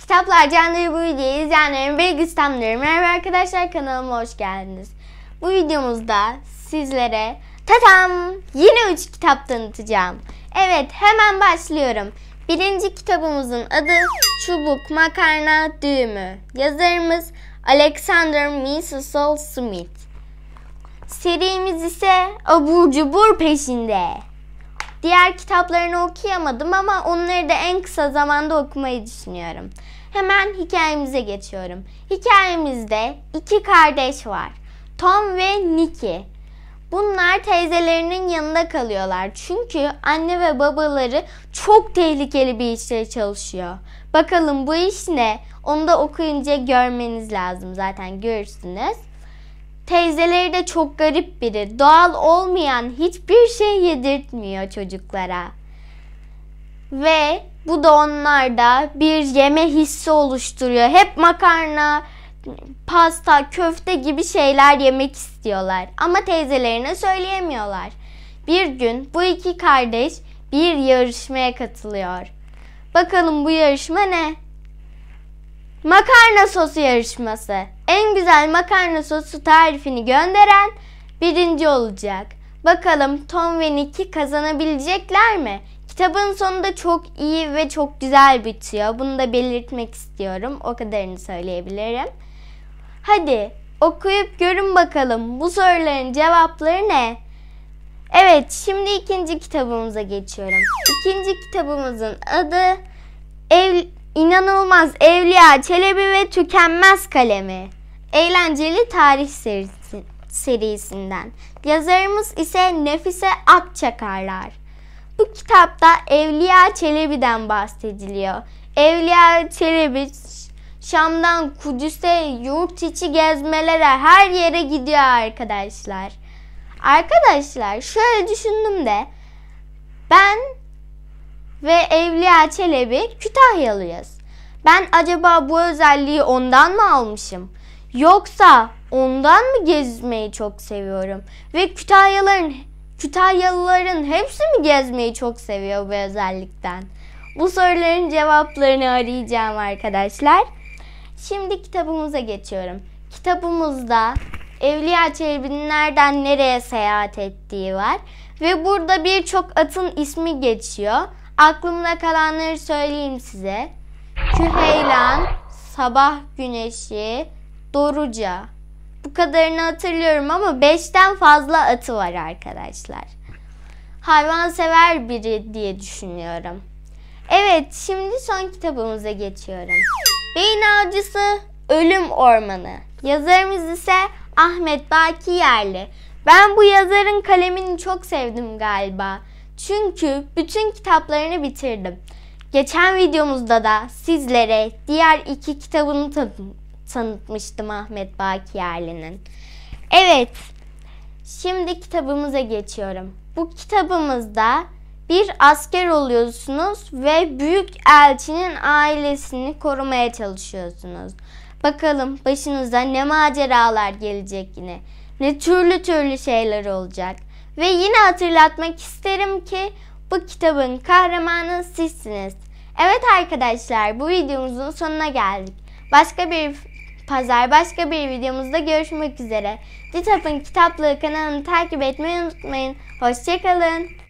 Kitaplar Canlı bu videoyu izleyenlerim ve güstemlerim. Merhaba arkadaşlar kanalıma hoş geldiniz. Bu videomuzda sizlere tatam yine 3 kitap tanıtacağım. Evet hemen başlıyorum. Birinci kitabımızın adı Çubuk Makarna Düğümü. Yazarımız Alexander Mrs. Smith. Serimiz ise abur cubur peşinde. Diğer kitaplarını okuyamadım ama onları da en kısa zamanda okumayı düşünüyorum. Hemen hikayemize geçiyorum. Hikayemizde iki kardeş var. Tom ve Nicky. Bunlar teyzelerinin yanında kalıyorlar. Çünkü anne ve babaları çok tehlikeli bir işte çalışıyor. Bakalım bu iş ne? Onu da okuyunca görmeniz lazım zaten görürsünüz. Teyzeleri de çok garip biri. Doğal olmayan hiçbir şey yedirtmiyor çocuklara. Ve bu da onlarda bir yeme hissi oluşturuyor. Hep makarna, pasta, köfte gibi şeyler yemek istiyorlar. Ama teyzelerine söyleyemiyorlar. Bir gün bu iki kardeş bir yarışmaya katılıyor. Bakalım bu yarışma ne? Makarna sosu yarışması güzel makarna sosu tarifini gönderen birinci olacak. Bakalım Tom ve Nicky kazanabilecekler mi? Kitabın sonunda çok iyi ve çok güzel bitiyor. Bunu da belirtmek istiyorum. O kadarını söyleyebilirim. Hadi okuyup görün bakalım bu soruların cevapları ne? Evet şimdi ikinci kitabımıza geçiyorum. İkinci kitabımızın adı Ev, İnanılmaz Evliya Çelebi ve Tükenmez Kalemi eğlenceli tarih serisi, serisinden. Yazarımız ise Nefise Akçakarlar. Bu kitapta Evliya Çelebi'den bahsediliyor. Evliya Çelebi Şam'dan Kudüs'e yurt içi gezmelere her yere gidiyor arkadaşlar. Arkadaşlar şöyle düşündüm de ben ve Evliya Çelebi Kütahyalıyız. Ben acaba bu özelliği ondan mı almışım? Yoksa ondan mı gezmeyi çok seviyorum? Ve Kütahyalıların Kütahyalıların hepsi mi gezmeyi çok seviyor bu özellikten? Bu soruların cevaplarını arayacağım arkadaşlar. Şimdi kitabımıza geçiyorum. Kitabımızda Evliya Çelebi'nin nereden nereye seyahat ettiği var. Ve burada birçok atın ismi geçiyor. Aklımda kalanları söyleyeyim size. Küheylan, Sabah Güneşi, Doruca. Bu kadarını hatırlıyorum ama beşten fazla atı var arkadaşlar. Hayvansever biri diye düşünüyorum. Evet, şimdi son kitabımıza geçiyorum. Beyin Avcısı Ölüm Ormanı. Yazarımız ise Ahmet Baki Yerli. Ben bu yazarın kalemini çok sevdim galiba. Çünkü bütün kitaplarını bitirdim. Geçen videomuzda da sizlere diğer iki kitabını tanıttım tanıtmıştım Ahmet Bakiyerli'nin. Evet, şimdi kitabımıza geçiyorum. Bu kitabımızda bir asker oluyorsunuz ve büyük elçinin ailesini korumaya çalışıyorsunuz. Bakalım başınıza ne maceralar gelecek yine. Ne türlü türlü şeyler olacak. Ve yine hatırlatmak isterim ki bu kitabın kahramanı sizsiniz. Evet arkadaşlar bu videomuzun sonuna geldik. Başka bir Pazar başka bir videomuzda görüşmek üzere. Ditap'ın kitaplığı kanalını takip etmeyi unutmayın. Hoşçakalın.